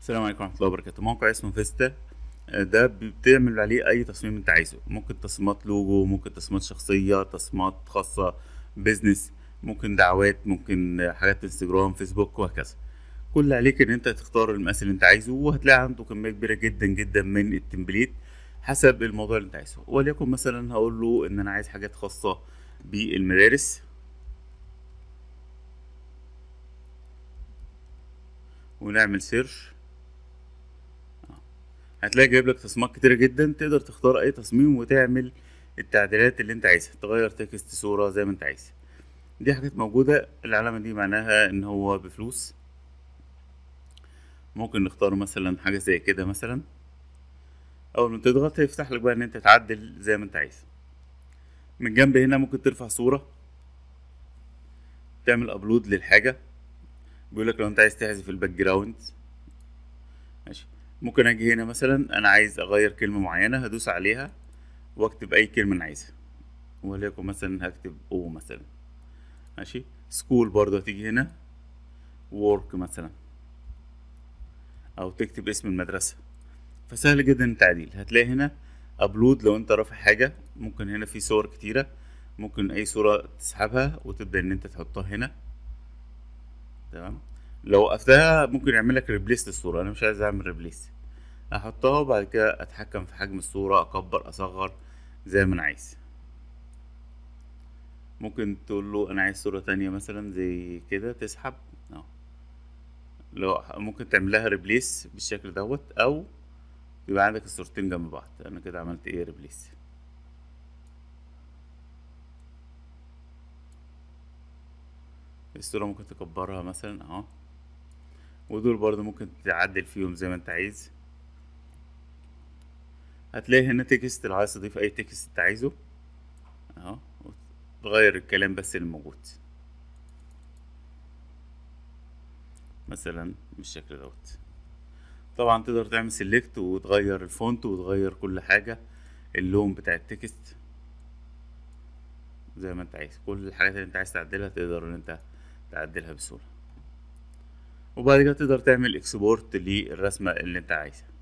السلام عليكم ورحمه الله وبركاته موقع اسمه فيستا آه، ده بتعمل عليه اي تصميم انت عايزه ممكن تصميمات لوجو ممكن تصميمات شخصيه تصميمات خاصه بيزنس ممكن دعوات ممكن حاجات انستجرام فيسبوك وهكذا كل اللي عليك ان انت تختار المقاس اللي انت عايزه وهتلاقي عنده كميه كبيره جدا جدا من التمبليت حسب الموضوع اللي انت عايزه وليكن مثلا هقول له ان انا عايز حاجات خاصه بالمدارس ونعمل سيرش هتلاقي جايب لك تصميمات كتيرة جدا تقدر تختار اي تصميم وتعمل التعديلات اللي انت عايزها تغير تكست صورة زي ما انت عايز دي حاجات موجودة العلامة دي معناها ان هو بفلوس ممكن نختار مثلا حاجة زي كده مثلا اول ما تضغط هيفتح لك بقى ان انت تعدل زي ما انت عايز من جنب هنا ممكن ترفع صورة تعمل ابلود للحاجة بيقولك لو انت عايز تحذف الباك جراوند ماشي ممكن اجي هنا مثلا انا عايز اغير كلمه معينه هدوس عليها واكتب اي كلمه انا عايزها وليكن مثلا هكتب او مثلا ماشي سكول برضه هتيجي هنا وورك مثلا او تكتب اسم المدرسه فسهل جدا التعديل هتلاقي هنا ابلود لو انت رافع حاجه ممكن هنا في صور كتيره ممكن اي صوره تسحبها وتبدا ان انت تحطها هنا تمام لو وقفتها ممكن يعمل لك ريبليس للصوره انا مش عايز اعمل ريبليس احطها وبعد كده اتحكم في حجم الصوره اكبر اصغر زي ما انا عايز ممكن تقول له انا عايز صوره تانية مثلا زي كده تسحب اهو لو ممكن تعمل لها ريبليس بالشكل دوت او يبقى عندك الصورتين جنب بعض انا كده عملت ايه ريبليس الصورة ممكن تكبرها مثلا اهو ودول برضو ممكن تعدل فيهم زي ما انت عايز هتلاقي هنا تكست لو عايز تضيف اي تكست انت عايزه اهو تغير الكلام بس اللي موجود مثلا بالشكل دوت طبعا تقدر تعمل سيلكت وتغير الفونت وتغير كل حاجه اللون بتاع التكست زي ما انت عايز كل الحاجات اللي انت عايز تعدلها تقدر ان انت تعدلها بسهوله وبعد كده تقدر تعمل اكسبورت للرسمة اللي انت عايزها